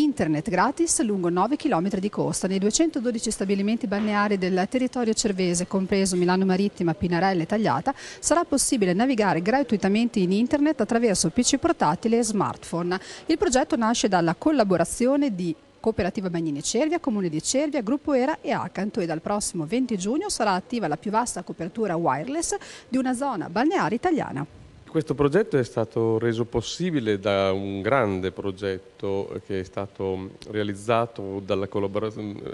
internet gratis lungo 9 km di costa nei 212 stabilimenti balneari del territorio cervese, compreso Milano Marittima, Pinarella e Tagliata, sarà possibile navigare gratuitamente in internet attraverso PC portatile e smartphone. Il progetto nasce dalla collaborazione di Cooperativa Bagnini Cervia, Comune di Cervia, Gruppo Era e Acanto e dal prossimo 20 giugno sarà attiva la più vasta copertura wireless di una zona balneare italiana. Questo progetto è stato reso possibile da un grande progetto che è stato realizzato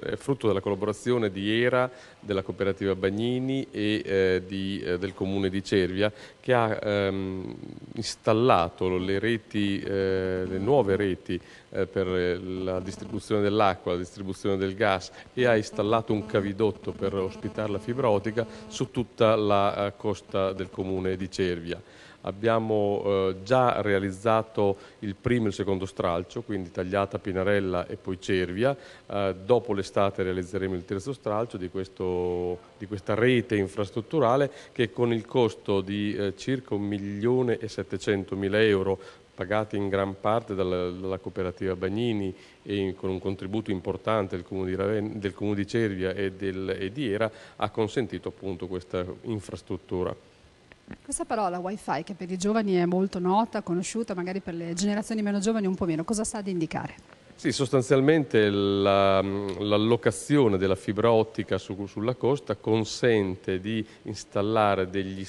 è frutto della collaborazione di ERA, della cooperativa Bagnini e eh, di, eh, del comune di Cervia che ha ehm, installato le, reti, eh, le, nuove reti eh, per la distribuzione dell'acqua, la distribuzione del gas e ha installato un cavidotto per ospitare la fibra ottica su tutta la eh, costa del comune di Cervia abbiamo eh, già realizzato il primo e il secondo stralcio, quindi tagliata Pinarella e poi Cervia, eh, dopo l'estate realizzeremo il terzo stralcio di, questo, di, questa rete infrastrutturale che con il costo di eh, circa 1.700.000 euro pagati in gran parte dalla, dalla cooperativa Bagnini e in, con un contributo importante del comune di, Raven, del comune di Cervia e, del, e di Era, ha consentito appunto questa infrastruttura. Questa parola wifi che per i giovani è molto nota, conosciuta, magari per le generazioni meno giovani un po' meno, cosa sta ad indicare? Sì, sostanzialmente l'allocazione della fibra ottica su, sulla costa consente di installare degli,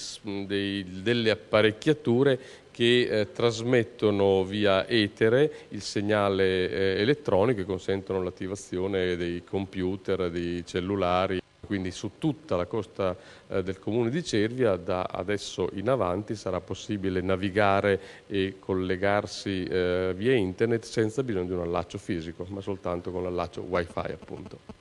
dei, delle apparecchiature che eh, trasmettono via etere il segnale eh, elettronico e consentono l'attivazione dei computer, dei cellulari quindi su tutta la costa eh, del comune di Cervia da adesso in avanti sarà possibile navigare e collegarsi eh, via internet senza bisogno di un allaccio fisico, ma soltanto con l'allaccio wifi appunto.